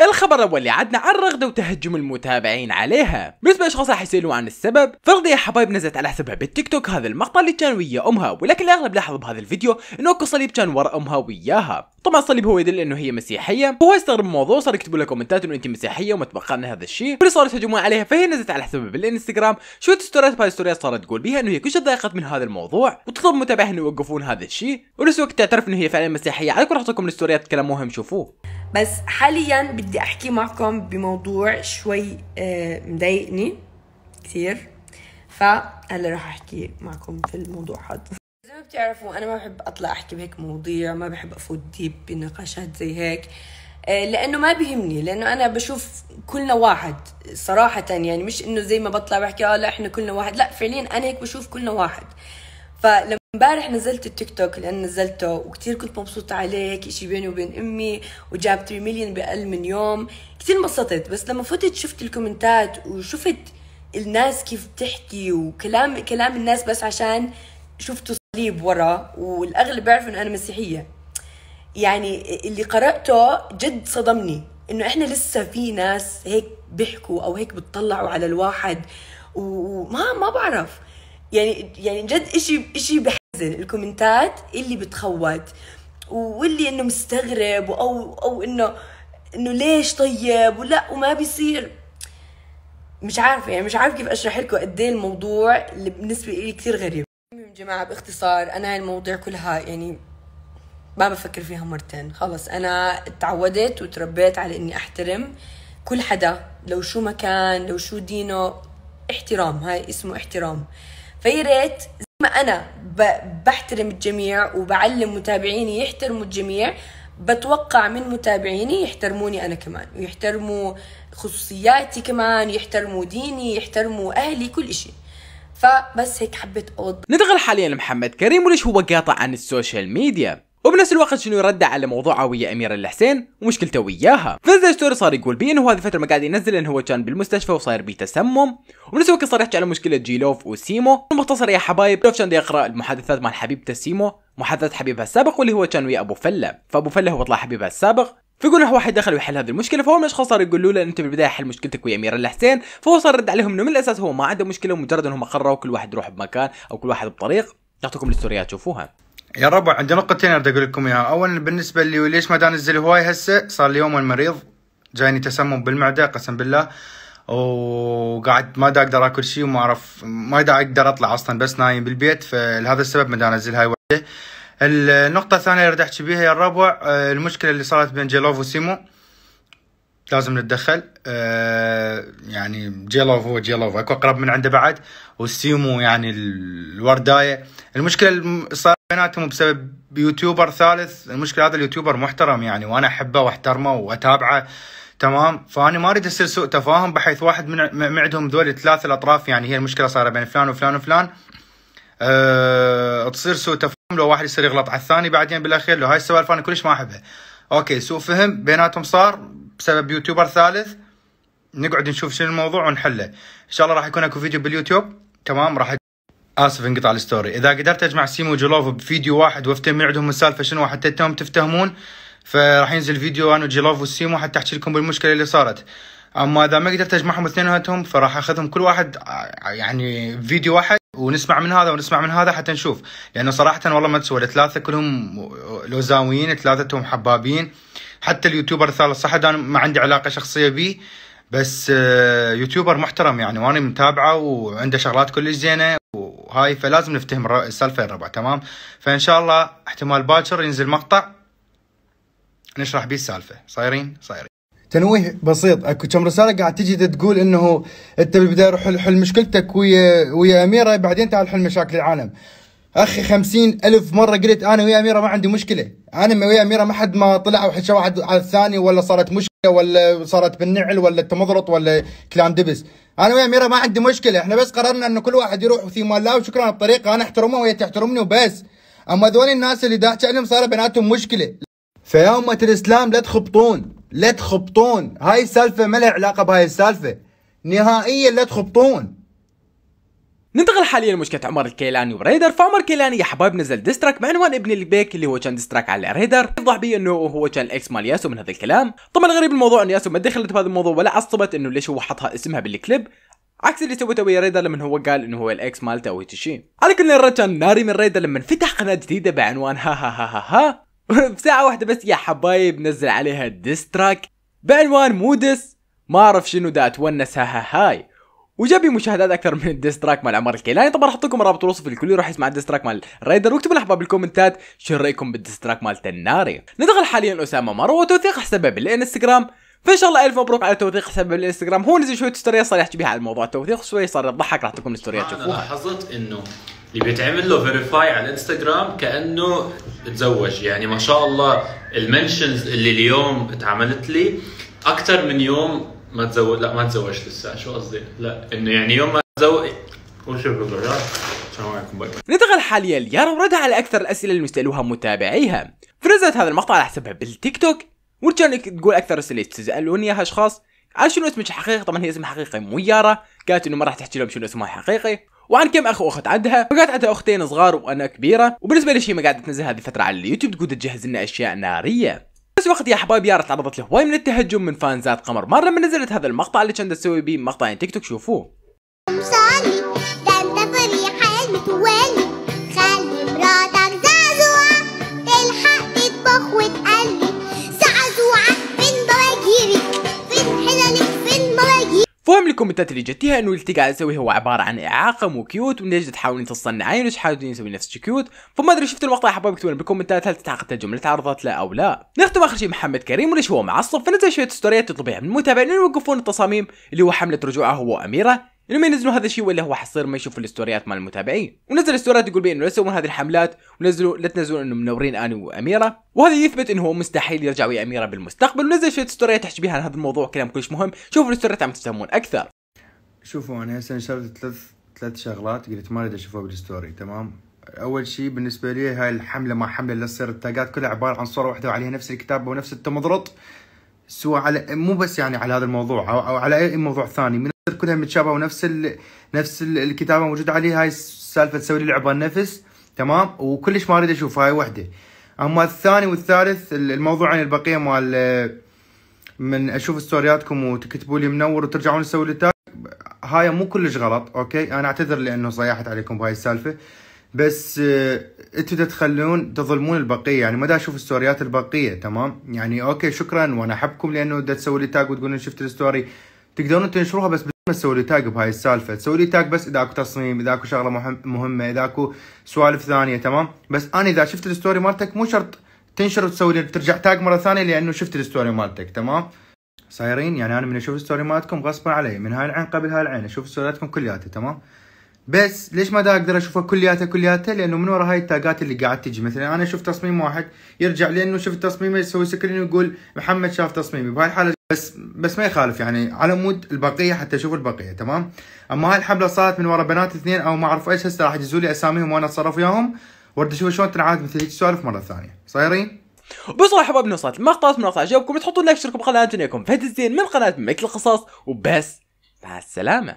الخبر الاول اللي عدنا عن الرغده وتهجم المتابعين عليها بالنسبه لاشخاص راح يسالون عن السبب فرغده يا حبايب نزلت على حسابها بالتيك توك هذا المقطع اللي كان ويا امها ولكن الاغلب لاحظوا بهذا الفيديو انه اكو صليب كان ورا امها وياها طبعا الصليب هو يدل انه هي مسيحيه وهو استغرب الموضوع صار يكتبوا لها كومنتات انه انت مسيحيه وما توقعنا هذا الشيء واللي صار يهجمون عليها فهي نزلت على حسابها بالانستغرام شو ستوريات باي ستوريات صارت تقول بها انه هي كلش تضايقت من هذا الموضوع وتطلب متابعيها انه يوقفون هذا الشيء ونفس الوقت تعترف انه هي فعلا مسيحيه عليكم راح الستوريات تكلموها شوفوه بس حاليا بدي احكي معكم بموضوع شوي آه، مضايقني كثير فهلا رح احكي معكم في الموضوع هذا زي ما بتعرفوا انا ما بحب اطلع احكي بهيك مواضيع ما بحب افوت ديب بنقاشات زي هيك آه، لانه ما بيهمني لانه انا بشوف كلنا واحد صراحه يعني مش انه زي ما بطلع بحكي اه لا احنا كلنا واحد لا فعليا انا هيك بشوف كلنا واحد فلما امبارح نزلت التيك توك لان نزلته وكثير كنت مبسوطة عليه شيء بيني وبين امي وجاب 3 مليون بأقل من يوم كثير انبسطت بس لما فتت شفت الكومنتات وشفت الناس كيف بتحكي وكلام كلام الناس بس عشان شفتوا صليب ورا والاغلب بيعرفوا انه انا مسيحية يعني اللي قرأته جد صدمني انه احنا لسه في ناس هيك بيحكوا او هيك بتطلعوا على الواحد وما ما بعرف يعني يعني جد اشي اشي بحزن الكومنتات اللي بتخوت واللي انه مستغرب او او انه انه ليش طيب ولا وما بيصير مش عارفة يعني مش عارفة كيف اشرح لكم قد ايه الموضوع اللي بالنسبة لي كثير غريب المهم جماعة باختصار انا هاي المواضيع كلها يعني ما بفكر فيها مرتين خلص انا تعودت وتربيت على اني احترم كل حدا لو شو مكان لو شو دينه احترام هاي اسمه احترام فيا ريت زي ما انا بحترم الجميع وبعلم متابعيني يحترموا الجميع بتوقع من متابعيني يحترموني انا كمان ويحترموا خصوصياتي كمان يحترموا ديني يحترموا اهلي كل شيء فبس هيك حبيت اوضح ننتقل حاليا لمحمد كريم وليش هو قاطع عن السوشيال ميديا وبنفس الوقت شنو يرد على موضوعه ويا امير الحسين ومشكلته وياها ستوري صار يقول بي انه هذه الفتره ما قاعد ينزل انه هو كان بالمستشفى وصاير بيه تسمم وبنفس الوقت صار يحكي على مشكله جيلوف وسيمو المختصر يا حبايب لوف كان يقرا المحادثات مع حبيبته سيمو محادثات حبيبها السابق واللي هو كان ويا ابو فله فابو فله هو طلع حبيبها السابق فيقول له واحد دخل ويحل هذه المشكله فهو من الاشخاص صار يقولوا له انت بالبدايه حل مشكلتك ويا امير الحسين فهو صار رد عليهم انه من الاساس هو ما عنده مشكله مجرد انهم قرروا كل واحد يروح بمكان او كل واحد بطريق نعطيكم الستوريات تشوفوها يا ربع عندي نقطتين اريد اقول لكم اياها اولا بالنسبه لي ليش ما دا انزل هواي هسه صار لي يوم المريض جايني تسمم بالمعده قسم بالله وقاعد ما دا اقدر اكل شيء وما اعرف ما دا اقدر اطلع اصلا بس نايم بالبيت فلهذا السبب ما دا انزل هاي وحده النقطه الثانيه اللي اريد احكي بيها يا الربع المشكله اللي صارت بين جيلوف وسيمو لازم نتدخل أه يعني جيلوف هو جيلوف اكو اقرب من عنده بعد وسيمو يعني الوردايه المشكله اللي صار بيناتهم بسبب يوتيوبر ثالث المشكله هذا اليوتيوبر محترم يعني وانا احبه واحترمه واتابعه تمام فانا ما اريد يصير سوء تفاهم بحيث واحد من عندهم ذول الثلاث الاطراف يعني هي المشكله صايره بين فلان وفلان وفلان أه تصير سوء تفاهم لو واحد يصير يغلط على الثاني بعدين بالاخير لو هاي السوالف انا كلش ما احبها اوكي سوء فهم بيناتهم صار بسبب يوتيوبر ثالث نقعد نشوف شنو الموضوع ونحله ان شاء الله راح يكون اكو فيديو باليوتيوب تمام راح اسف انقطع الستوري اذا قدرت اجمع سيمو وجلوف بفيديو واحد وافتهم من عندهم السالفه شنو حتى انتم تفتهمون فراح ينزل فيديو انا وجلوف وسيمو حتى احكي لكم بالمشكله اللي صارت اما اذا ما قدرت اجمعهم اثنيناتهم فراح اخذهم كل واحد آه، يعني فيديو واحد ونسمع من هذا ونسمع من هذا حتى نشوف لانه صراحه والله ما تسوى الثلاثه كلهم لوزاويين ثلاثتهم حبابين حتى اليوتيوبر الثالث صح انا ما عندي علاقه شخصيه به بس آه، يوتيوبر محترم يعني وانا متابعه وعنده شغلات كلش زينه وهاي فلازم نفتهم السالفه الربع تمام فان شاء الله احتمال باكر ينزل مقطع نشرح بيه السالفه صايرين صايرين تنويه بسيط اكو كم رساله قاعد تجي تقول انه انت بالبدايه روح حل مشكلتك ويا ويا اميره بعدين تعال حل مشاكل العالم اخي خمسين الف مره قلت انا ويا اميره ما عندي مشكله انا ويا اميره ما حد ما طلع وحكى واحد على الثاني ولا صارت مشكله ولا صارت بالنعل ولا تمضرط ولا كلام دبس انا ويا اميره ما عندي مشكله احنا بس قررنا انه كل واحد يروح في مال الله وشكرا الطريقه انا احترمها وهي تحترمني وبس اما ذول الناس اللي داحت عليهم صار بيناتهم مشكله فيا امه الاسلام لا تخبطون لا تخبطون هاي السالفه ما لها علاقه بهاي السالفه نهائيا لا تخبطون ننتقل حاليا لمشكله عمر الكيلاني وريدر فعمر الكيلاني يا حبايب نزل ديستراك بعنوان ابن البيك اللي هو كان ديستراك على ريدر يوضح بيه انه هو كان الاكس مال ياسو من هذا الكلام طبعا الغريب الموضوع انه ياسو ما دخلت بهذا الموضوع ولا عصبت انه ليش هو حطها اسمها بالكليب عكس اللي سويته ويا ريدر لما هو قال انه هو الاكس مالته او شيء على كل الرجال ناري من ريدر لما فتح قناه جديده بعنوان ها ها ها ها, ها بساعة واحدة بس يا حبايب نزل عليها ديستراك بعنوان مودس ما اعرف شنو دا اتونس ها ها هاي وجاب لي مشاهدات اكثر من الديستراك مال عمر الكيلاني طبعا راح احط لكم رابط الوصف الكل يروح يسمع الديستراك مال رايدر واكتبوا لحظه بالكومنتات شو رايكم بالديستراك مال تناري ندخل حاليا اسامه مارو وتوثيق حسابه بالانستغرام فان شاء الله الف مبروك على توثيق حسابه بالانستغرام هو نزل شويه ستوريات صار يحكي بها على موضوع التوثيق شوي صار يضحك راح تكون الستوريات تشوفوها لاحظت انه اللي بيتعمل له فيريفاي على الانستغرام كانه تزوج يعني ما شاء الله المنشنز اللي اليوم اتعملت لي اكثر من يوم ما تزوج لا ما تزوجت لسه شو قصدي لا انه يعني يوم ما تزوج وشو ننتقل حاليا ليارا وردها على اكثر الاسئله اللي بيسالوها متابعيها فرزت هذا المقطع على حسبها بالتيك توك ورجعنا تقول اكثر الاسئله اللي بتسالون اياها اشخاص شنو اسمك الحقيقي طبعا هي اسمها حقيقي مو يارا قالت انه ما راح تحكي لهم شنو اسمها الحقيقي وعن كم اخ واخت عندها فقالت عندها اختين صغار وانا كبيره وبالنسبه لي شي ما قاعده تنزل هذه الفتره على اليوتيوب تقول تجهز لنا اشياء ناريه بس وقت يا حبايب يارا تعرضت لهواي من التهجم من فانزات قمر مره لما نزلت هذا المقطع اللي كانت تسوي بيه مقطعين تيك توك شوفوه المهم الكومنتات اللي جاتيها انه اللي قاعد تسويه هو عباره عن اعاقه مو كيوت وليش تحاولين تصنعين وليش حاولين تسوي نفسك كيوت فما ادري شفت المقطع حابب تكتبون بالكومنتات هل تتعاقد الجمله تعرضت له او لا نختم اخر شيء محمد كريم وليش هو معصب فنزل شويه ستوريات تطلبيها من المتابعين يوقفون التصاميم اللي هو حمله رجوعه هو اميره انهم ينزلوا هذا الشيء ولا هو حصير ما يشوفوا الستوريات مال المتابعين ونزل ستوريات يقول بانه لا تسوون هذه الحملات ونزلوا لا تنزلون انه منورين اني واميره وهذا يثبت انه هو مستحيل يرجع ويا اميره بالمستقبل ونزل شويه ستوريات تحكي بها عن هذا الموضوع كلام كلش مهم شوفوا الستوريات عم تفهمون اكثر شوفوا انا هسه نشرت ثلاث ثلاث شغلات قلت ما اريد اشوفها بالستوري تمام اول شيء بالنسبه لي هاي الحمله ما حمله اللي تصير التاجات كلها عباره عن صوره واحده وعليها نفس الكتابه ونفس التمضرط سواء على مو بس يعني على هذا الموضوع او على اي موضوع ثاني من كلها متشابهه ونفس ال... نفس الكتابه موجوده عليه هاي السالفه تسوي لي لعبه النفس تمام وكلش ما اريد اشوف هاي وحده اما الثاني والثالث الموضوع عن البقيه مال من اشوف ستورياتكم وتكتبوا لي منور وترجعون تسوي لي تاج هاي مو كلش غلط اوكي انا اعتذر لانه صيحت عليكم بهاي السالفه بس آه، انتوا تخلون تظلمون البقيه يعني ما دا اشوف ستوريات البقيه تمام يعني اوكي شكرا وانا احبكم لانه دا تسوي لي تاج وتقولون شفت الستوري تقدرون تنشروها بس تسوي لي تاج بهاي السالفه تسوي لي تاج بس اذا اكو تصميم اذا اكو شغله مهمه اذا اكو سوالف ثانيه تمام بس انا اذا شفت الستوري مالتك مو شرط تنشر وتسوي ترجع تاج مره ثانيه لانه شفت الستوري مالتك تمام صايرين يعني انا من اشوف الستوري مالتكم غصبا علي من هاي العين قبل هاي العين اشوف ستورياتكم كلياتها تمام بس ليش ما دا اقدر اشوفها كلياتها كلياتها لانه من ورا هاي التاجات اللي قاعد تجي مثلا انا شفت تصميم واحد يرجع لانه شفت تصميمه يسوي سكرين ويقول محمد شاف تصميمي بهاي الحاله بس بس ما يخالف يعني على مود البقيه حتى اشوف البقيه تمام اما هاي الحمله صارت من ورا بنات اثنين او ما اعرف ايش هسه راح يجزوا لي اساميهم وانا اتصرف وياهم وارد اشوف شلون تنعاد مثل هيك السوالف مره ثانيه صايرين وبصراحه حبايبنا وصلت المقطع من وصل عجبكم تحطوا لايك تشتركوا بالقناه تنيكم فهد الزين من قناه ملك القصص وبس مع السلامه